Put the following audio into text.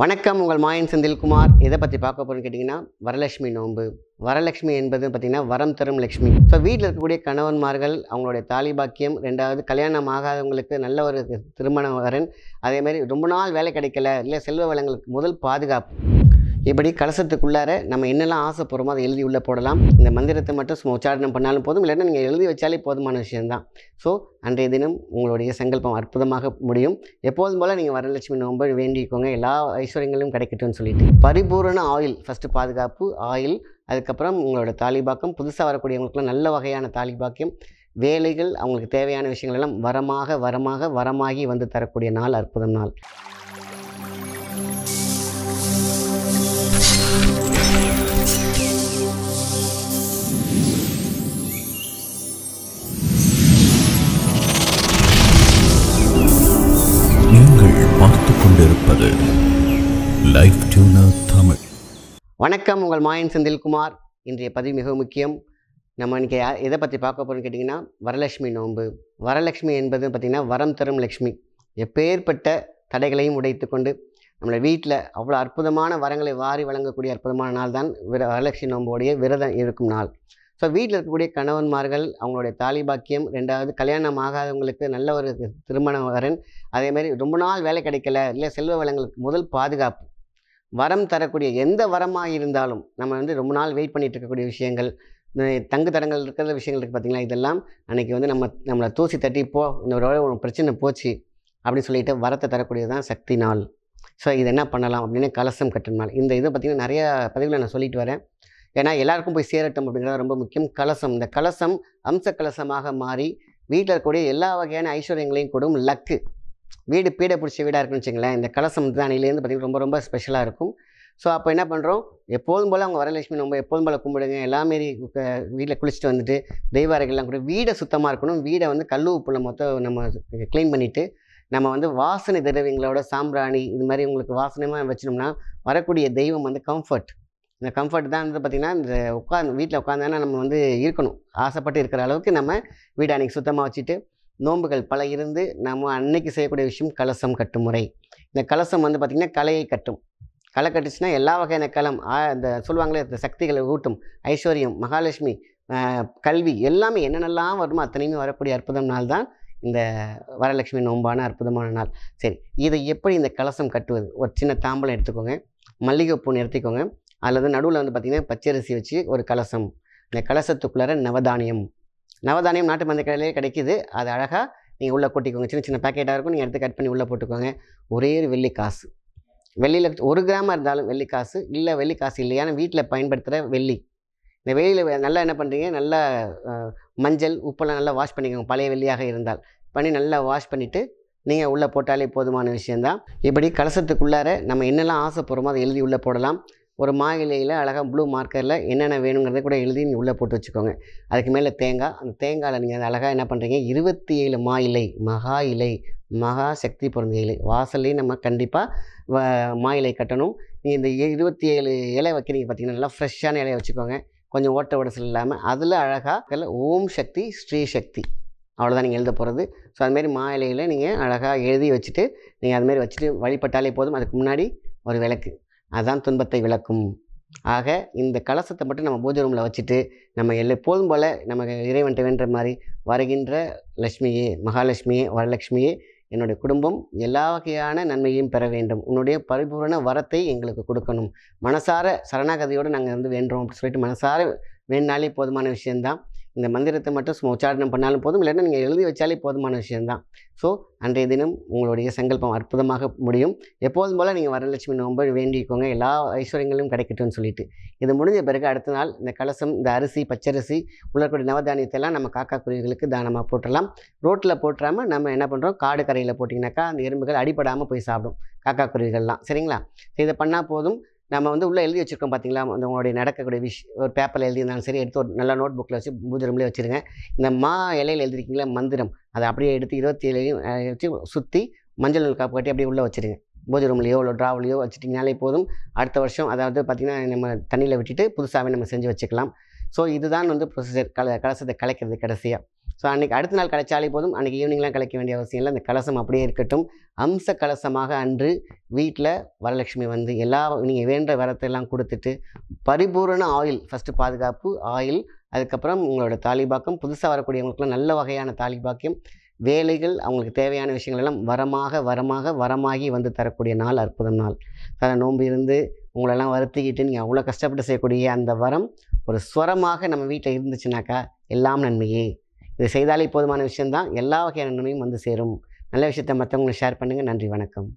வணக்கம் உங்கள் மாயன் செந்தில்குமார் எதை பற்றி பார்க்க போகிறேன்னு கேட்டிங்கன்னா வரலட்சுமி நோன்பு வரலட்சுமி என்பது பார்த்திங்கன்னா வரம் தரும் லக்ஷ்மி ஸோ வீட்டில் இருக்கக்கூடிய கணவன்மார்கள் அவங்களுடைய தாலி பாக்கியம் ரெண்டாவது கல்யாணம் ஆகாதவங்களுக்கு நல்ல ஒரு திருமண வரன் அதேமாதிரி ரொம்ப நாள் வேலை கிடைக்கல இல்லை செல்வ வளங்களுக்கு முதல் பாதுகாப்பு இப்படி கலசத்துக்குள்ளார நம்ம என்னெல்லாம் ஆசைப்படுறோமோ அதை எழுதி உள்ளே போடலாம் இந்த மந்திரத்தை மட்டும் சும்மா உச்சாரணம் பண்ணாலும் போதும் இல்லைன்னா நீங்கள் எழுதி வச்சாலே போதுமான விஷயந்தான் ஸோ அன்றைய தினம் உங்களுடைய சங்கல்பம் அற்புதமாக முடியும் எப்போதும் போல் நீங்கள் வரலட்சுமி நோன்பு வேண்டிக்கோங்க எல்லா ஐஸ்வர்யங்களும் கிடைக்கட்டும்னு சொல்லிட்டு பரிபூரண ஆயில் ஃபஸ்ட்டு பாதுகாப்பு ஆயில் அதுக்கப்புறம் உங்களோட தாலிபாக்கம் புதுசாக வரக்கூடியவங்களுக்குலாம் நல்ல வகையான தாலிபாக்கியம் வேலைகள் அவங்களுக்கு தேவையான விஷயங்கள் எல்லாம் வரமாக வரமாக வரமாகி வந்து தரக்கூடிய நாள் அற்புதம் நாள் வணக்கம் உங்கள் மாயன் செந்தில்குமார் இன்றைய பதிவு மிக முக்கியம் நம்ம இன்றைக்கி எதை பற்றி பார்க்க போகிறோம்னு கேட்டிங்கன்னா வரலட்சுமி நோன்பு வரலட்சுமி என்பது பார்த்திங்கன்னா வரம் தரும் லக்ஷ்மி எப்பேற்பட்ட தடைகளையும் உடைத்து கொண்டு நம்மளை வீட்டில் அவ்வளோ அற்புதமான வரங்களை வாரி வழங்கக்கூடிய அற்புதமான நாள் தான் விர வரலட்சுமி நோம்போடைய விரதம் இருக்கும் நாள் ஸோ வீட்டில் இருக்கக்கூடிய கணவன்மார்கள் அவங்களுடைய தாலி பாக்கியம் ரெண்டாவது கல்யாணம் ஆகாதவங்களுக்கு நல்ல ஒரு திருமண வரன் அதேமாதிரி ரொம்ப நாள் வேலை கிடைக்கல இல்லை செல்வ வளங்களுக்கு முதல் பாதுகாப்பு வரம் தரக்கூடிய எந்த வரமாக இருந்தாலும் நம்ம வந்து ரொம்ப நாள் வெயிட் பண்ணிகிட்டு இருக்கக்கூடிய விஷயங்கள் தங்கு தடங்கள் இருக்கிற விஷயங்கள் இருக்குது பார்த்திங்களா இதெல்லாம் அன்றைக்கி வந்து நம்ம நம்மளை தூசி தட்டி போ ஒரு பிரச்சனை போச்சு அப்படின்னு சொல்லிட்டு வரத்தை தரக்கூடியது தான் சக்தி நாள் ஸோ இது என்ன பண்ணலாம் அப்படின்னு கலசம் கட்டினால் இந்த இது பார்த்திங்கன்னா நிறையா பதவிகளை நான் சொல்லிட்டு வரேன் ஏன்னா எல்லாருக்கும் போய் சேரட்டும் அப்படிங்கிறது ரொம்ப முக்கியம் கலசம் இந்த கலசம் அம்ச கலசமாக மாறி வீட்டில் இருக்கக்கூடிய எல்லா வகையான ஐஸ்வர்யங்களையும் கொடுக்கும் லக்கு வீடு பீடை பிடிச்ச வீடாக இருக்குன்னு வச்சுங்களேன் இந்த கலசம் அணிலேருந்து பார்த்திங்கன்னா ரொம்ப ரொம்ப ஸ்பெஷலாக இருக்கும் ஸோ அப்போ என்ன பண்ணுறோம் எப்போதும் போல் அவங்க வரலட்சுமி நம்ம எப்போதும் போல் கும்பிடுங்க எல்லாமாரி வீட்டில் குளிச்சுட்டு வந்துட்டு தெய்வாரைகள்லாம் கூட வீடை சுத்தமாக இருக்கணும் வீடை வந்து கல்லு உப்புல மொத்தம் நம்ம க்ளீன் பண்ணிவிட்டு நம்ம வந்து வாசனை திரவியங்களோட சாம்பிராணி இது மாதிரி உங்களுக்கு வாசனையாக வச்சினோம்னா வரக்கூடிய தெய்வம் வந்து கம்ஃபர்ட் இந்த கம்ஃபர்ட் தான் வந்து பார்த்திங்கன்னா இந்த உட்காந்து வீட்டில் உட்காந்தானே நம்ம வந்து இருக்கணும் ஆசைப்பட்டு இருக்கிற அளவுக்கு நம்ம வீடு அன்றைக்கி சுத்தமாக வச்சுட்டு நோன்புகள் பல இருந்து நம்ம அன்னைக்கு செய்யக்கூடிய விஷயம் கலசம் கட்டும் முறை இந்த கலசம் வந்து பார்த்திங்கன்னா கலையை கட்டும் களை கட்டுச்சுன்னா எல்லா வகையான களம் இந்த சொல்லுவாங்களே இந்த சக்திகளை ஊட்டும் ஐஸ்வர்யம் மகாலட்சுமி கல்வி எல்லாமே என்னென்னலாம் வருமோ அத்தனையுமே வரக்கூடிய அற்புதம் நாள் தான் இந்த வரலட்சுமி நோம்பான அற்புதமான நாள் சரி இதை எப்படி இந்த கலசம் கட்டுவது ஒரு சின்ன தாம்பலம் எடுத்துக்கோங்க மல்லிகைப்பூ நிறுத்திக்கோங்க அல்லது நடுவில் வந்து பார்த்திங்கன்னா பச்சரிசி வச்சு ஒரு கலசம் இந்த கலசத்துக்குள்ளார நவதானியம் நவதானியம் நாட்டு மந்த கடையிலே கிடைக்கிது அது அழகாக நீங்கள் உள்ளே கொட்டிக்கோங்க சின்ன சின்ன பேக்கெட்டாக இருக்கும் நீங்கள் எடுத்து கட் பண்ணி உள்ளே போட்டுக்கோங்க ஒரே ஒரு வெள்ளி காசு வெள்ளியில் ஒரு கிராமாக இருந்தாலும் வெள்ளி காசு இல்லை வெள்ளி காசு இல்லையான வீட்டில் பயன்படுத்துகிற வெள்ளி இந்த வெளியில் நல்லா என்ன பண்ணுறீங்க நல்லா மஞ்சள் உப்பெல்லாம் நல்லா வாஷ் பண்ணிக்கோங்க பழைய வெள்ளியாக இருந்தால் பண்ணி நல்லா வாஷ் பண்ணிவிட்டு நீங்கள் உள்ளே போட்டாலே போதுமான விஷயந்தான் இப்படி கலசத்துக்குள்ளார நம்ம என்னெல்லாம் ஆசைப்படுறோமோ அதை எழுதி உள்ளே போடலாம் ஒரு மா இலையில் அழகாக ப்ளூ மார்க்கரில் என்னென்ன வேணுங்கிறத கூட எழுதி நீங்கள் உள்ளே போட்டு வச்சுக்கோங்க அதுக்கு மேலே தேங்காய் அந்த தேங்காயில் நீங்கள் அழகாக என்ன பண்ணுறீங்க இருபத்தி ஏழு மா இலை மகா இலை மகா சக்தி பிறந்த இலை வாசல்லையும் நம்ம கண்டிப்பாக மா கட்டணும் நீங்கள் இந்த இருபத்தி ஏழு இலை வைக்கிறீங்க பார்த்தீங்கன்னா நல்லா ஃப்ரெஷ்ஷான இலையை வச்சுக்கோங்க கொஞ்சம் ஓட்ட விடசல் இல்லாமல் அதில் அழகாக ஓம் சக்தி ஸ்ரீ சக்தி அவ்வளோதான் நீங்கள் எழுத போகிறது ஸோ அதுமாரி மா இலையில் நீங்கள் அழகாக எழுதி வச்சுட்டு நீங்கள் அதுமாரி வச்சுட்டு வழிபட்டாலே போதும் அதுக்கு முன்னாடி ஒரு விளக்கு அதுதான் துன்பத்தை விளக்கும் ஆக இந்த கலசத்தை மட்டும் நம்ம பூஜை ரூமில் வச்சுட்டு நம்ம எல்லா போதும் போல் நமக்கு இறைவன் வேண்டுற மாதிரி வருகின்ற லக்ஷ்மியே மகாலட்சுமியே வரலட்சுமியே என்னுடைய குடும்பம் எல்லா வகையான நன்மையும் பெற வேண்டும் உன்னுடைய பரிபூரண வரத்தை எங்களுக்கு கொடுக்கணும் மனசார சரணாகதியோடு நாங்கள் வந்து வேண்டுறோம் அப்படின்னு சொல்லிட்டு மனசார வேண்டினாலே போதுமான விஷயந்தான் இந்த மந்திரத்தை மட்டும் சும்மா உச்சாரணம் பண்ணாலும் போதும் இல்லைன்னா நீங்கள் எழுதி வச்சாலே போதுமான விஷயந்தான் ஸோ அன்றைய தினம் உங்களுடைய சங்கல்பம் அற்புதமாக முடியும் எப்போதும் போல் நீங்கள் வரலட்சுமி நோம்பு வேண்டிக்கோங்க எல்லா ஐஸ்வர்யங்களும் கிடைக்கட்டும்னு சொல்லிட்டு இது முடிஞ்ச பிறகு அடுத்த நாள் இந்த கலசம் இந்த அரிசி பச்சரிசி உள்ளக்கூடிய நவதானியத்தைலாம் நம்ம காக்கா குருவிகளுக்கு தானமாக போட்டுடலாம் ரோட்டில் போட்டுறாமல் நம்ம என்ன பண்ணுறோம் காடு கரையில் போட்டிங்கனாக்கா அந்த எறும்புகள் அடிபடாமல் போய் சாப்பிடும் காக்கா குருவிகள்லாம் சரிங்களா இதை பண்ணால் போதும் நம்ம வந்து உள்ளே எழுதி வச்சுருக்கோம் பார்த்தீங்களா அந்த உங்களுடைய நடக்கக்கூடிய விஷ் ஒரு பேப்பரில் எழுதியிருந்தாலும் சரி எடுத்து ஒரு நல்ல நோட் புக்கில் வச்சு பூஜரம்லேயே வச்சுருங்க இந்த மா இலையில் எழுதிருக்கீங்களா மந்திரம் அதை அப்படியே எடுத்து இருபத்தி ஏழையும் வச்சு சுற்றி மஞ்சள் நூல் காப்பு கட்டி அப்படியே உள்ளே வச்சுருங்க பூஜை ரூம்லையோ இல்லை ட்ராவலையோ வச்சுட்டிங்கனாலே போதும் அடுத்த வருஷம் அதாவது பார்த்திங்கன்னா நம்ம தண்ணியில் விட்டுட்டு புதுசாகவே நம்ம செஞ்சு வச்சுக்கலாம் ஸோ இதுதான் வந்து ப்ரொசீஜர் கல கலசத்தை கலைக்கிறது கடைசியாக ஸோ அன்றைக்கி அடுத்த நாள் கலைச்சாலே போதும் அன்றைக்கி ஈவினிங்லாம் கலைக்க வேண்டிய அவசியம் இல்லை அந்த கலசம் அப்படியே இருக்கட்டும் அம்ச கலசமாக அன்று வீட்டில் வரலட்சுமி வந்து எல்லா நீங்கள் வேண்ட எல்லாம் கொடுத்துட்டு பரிபூரண ஆயில் ஃபஸ்ட்டு பாதுகாப்பு ஆயில் அதுக்கப்புறம் உங்களோட தாலிபாக்கம் புதுசாக வரக்கூடியவங்களுக்குலாம் நல்ல வகையான தாலிபாக்கியம் வேலைகள் அவங்களுக்கு தேவையான விஷயங்கள் எல்லாம் வரமாக வரமாக வரமாகி வந்து தரக்கூடிய நாள் அற்புதம் நாள் அதை நோன்பு இருந்து உங்களெல்லாம் வருத்திக்கிட்டு நீங்கள் அவ்வளோ கஷ்டப்பட்டு செய்யக்கூடிய அந்த வரம் ஒரு ஸ்வரமாக நம்ம வீட்டில் இருந்துச்சுனாக்கா எல்லாம் நன்மையே இது செய்தாலே போதுமான விஷயந்தான் எல்லா வகையான நன்மையும் வந்து சேரும் நல்ல விஷயத்தை மற்றவங்களை ஷேர் பண்ணுங்கள் நன்றி வணக்கம்